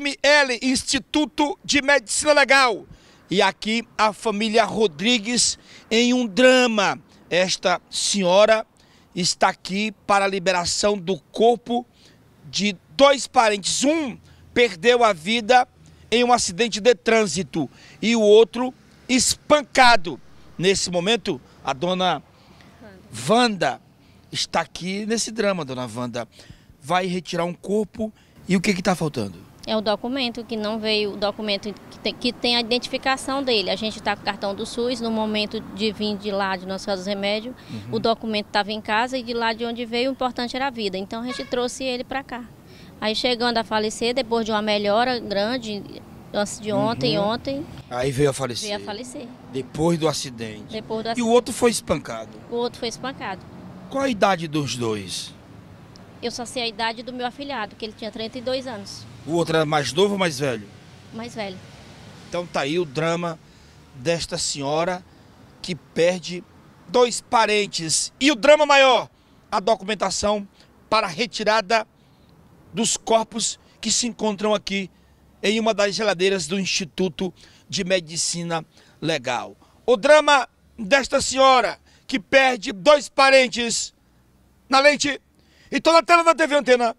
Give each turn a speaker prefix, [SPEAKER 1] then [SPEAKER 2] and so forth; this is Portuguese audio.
[SPEAKER 1] IML, Instituto de Medicina Legal. E aqui a família Rodrigues em um drama. Esta senhora está aqui para a liberação do corpo de dois parentes. Um perdeu a vida em um acidente de trânsito e o outro espancado. Nesse momento, a dona Wanda está aqui nesse drama, dona Wanda. Vai retirar um corpo e o que está faltando?
[SPEAKER 2] É o documento que não veio, o documento que tem, que tem a identificação dele. A gente está com o cartão do SUS, no momento de vir de lá, de Nossa Senhora dos Remédios, uhum. o documento estava em casa e de lá de onde veio, o importante era a vida. Então a gente trouxe ele para cá. Aí chegando a falecer, depois de uma melhora grande, antes de uhum. ontem uhum. ontem.
[SPEAKER 1] Aí veio a falecer. Veio a falecer. Depois do acidente. Depois do acidente. E o outro foi espancado.
[SPEAKER 2] O outro foi espancado.
[SPEAKER 1] Qual a idade dos dois?
[SPEAKER 2] Eu só sei a idade do meu afilhado, que ele tinha 32 anos.
[SPEAKER 1] O outro era mais novo ou mais velho? Mais velho. Então tá aí o drama desta senhora que perde dois parentes. E o drama maior, a documentação para a retirada dos corpos que se encontram aqui em uma das geladeiras do Instituto de Medicina Legal. O drama desta senhora que perde dois parentes na lente então na tela da TV Antena